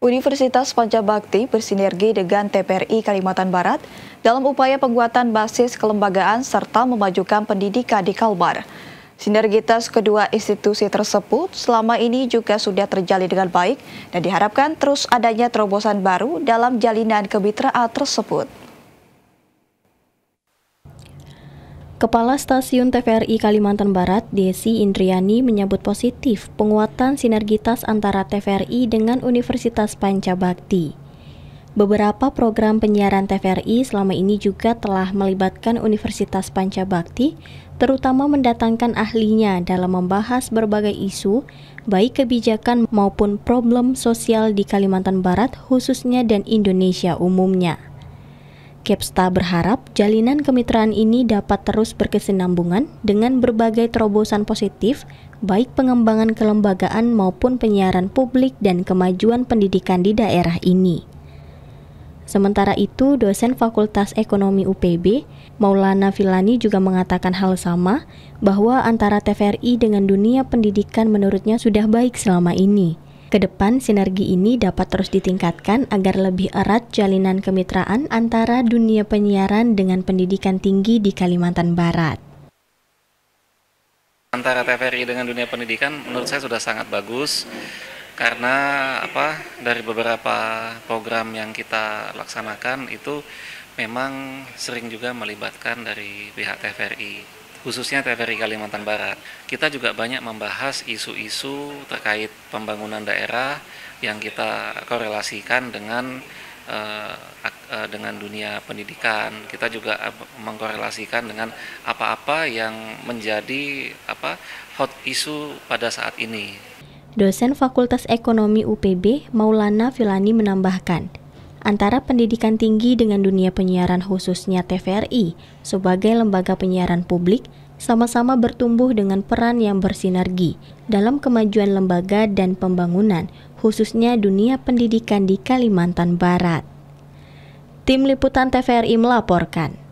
Universitas Pancabakti bersinergi dengan TPRI Kalimantan Barat dalam upaya penguatan basis kelembagaan serta memajukan pendidikan di Kalbar. Sinergitas kedua institusi tersebut selama ini juga sudah terjalin dengan baik dan diharapkan terus adanya terobosan baru dalam jalinan kemitraan tersebut. Kepala Stasiun TVRI Kalimantan Barat, Desi Indriani menyebut positif penguatan sinergitas antara TVRI dengan Universitas Pancabakti. Beberapa program penyiaran TVRI selama ini juga telah melibatkan Universitas Pancabakti, terutama mendatangkan ahlinya dalam membahas berbagai isu, baik kebijakan maupun problem sosial di Kalimantan Barat khususnya dan Indonesia umumnya. Kepsta berharap jalinan kemitraan ini dapat terus berkesinambungan dengan berbagai terobosan positif, baik pengembangan kelembagaan maupun penyiaran publik dan kemajuan pendidikan di daerah ini. Sementara itu, dosen Fakultas Ekonomi UPB, Maulana Filani juga mengatakan hal sama, bahwa antara TVRI dengan dunia pendidikan menurutnya sudah baik selama ini. Ke depan, sinergi ini dapat terus ditingkatkan agar lebih erat jalinan kemitraan antara dunia penyiaran dengan pendidikan tinggi di Kalimantan Barat antara TVRI dengan dunia pendidikan menurut saya sudah sangat bagus karena apa dari beberapa program yang kita laksanakan itu memang sering juga melibatkan dari pihak TVRI khususnya TVRI Kalimantan Barat. Kita juga banyak membahas isu-isu terkait pembangunan daerah yang kita korelasikan dengan eh, eh, dengan dunia pendidikan. Kita juga mengkorelasikan dengan apa-apa yang menjadi apa hot isu pada saat ini. Dosen Fakultas Ekonomi UPB Maulana Filani menambahkan, antara pendidikan tinggi dengan dunia penyiaran khususnya TVRI sebagai lembaga penyiaran publik sama-sama bertumbuh dengan peran yang bersinergi dalam kemajuan lembaga dan pembangunan khususnya dunia pendidikan di Kalimantan Barat. Tim Liputan TVRI melaporkan.